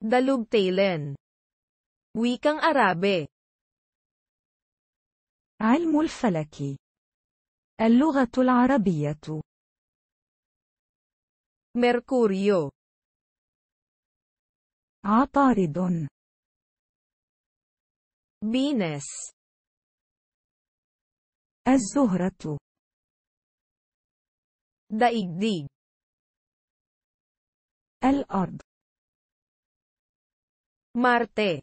Dalugtailen. Wikang Arabe. علم الفلك اللغة العربية ميركوريو عطارد بينس الزهرة دايجديج الأرض مارتي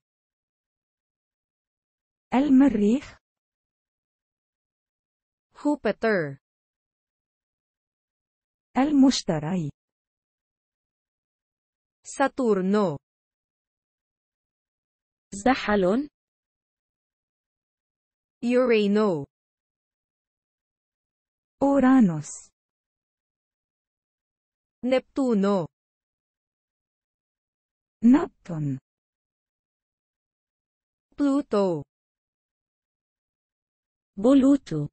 المريخ هوبيتر المشتري ساتورنو زحلون يورينو اورانوس نبتونو نبتون بلوتو بلوتو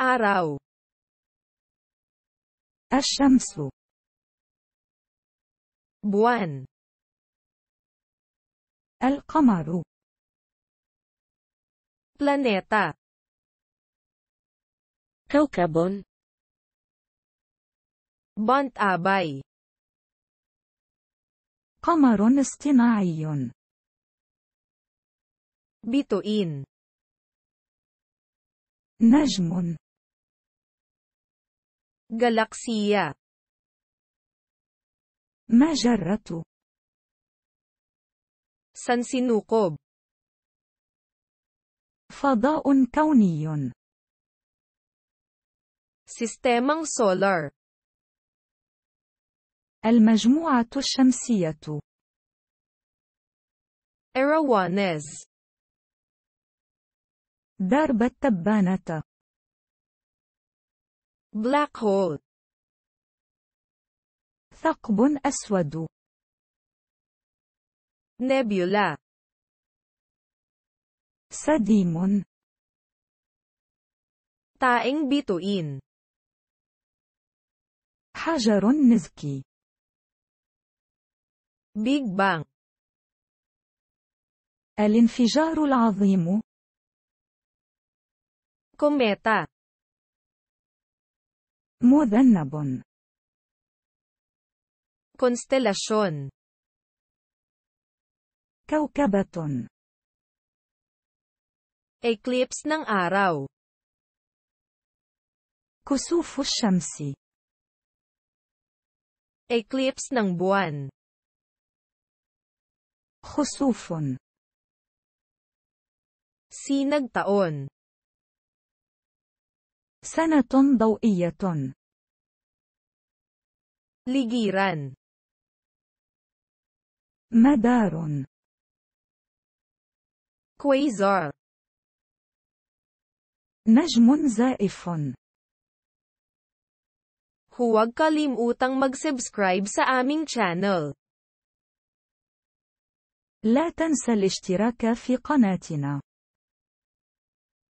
أراو الشمس بوان القمر بلانيتا كوكب بانت أباي. قمر اصطناعي بتوئين نجم جالاكسيا مجرة سنسينوكوب فضاء كوني سيستيمان سولار المجموعة الشمسية إيروانيز درب التبانة black hole ثقب أسود Nebula سديم taing bituin حجر نزكي Big بانغ الانفجار العظيم Kometa. مذنب. Konstelasyon. كوكبة. Eclipse ng araw. كسوف shamsi. Eclipse ng buwan. خسوف. Sinag taon. سنة ضوئية. لجيران. مدار. كويزار. نجم زائف. Huwag kalimutang mag-subscribe sa aming channel. لا تنسى الاشتراك في قناتنا.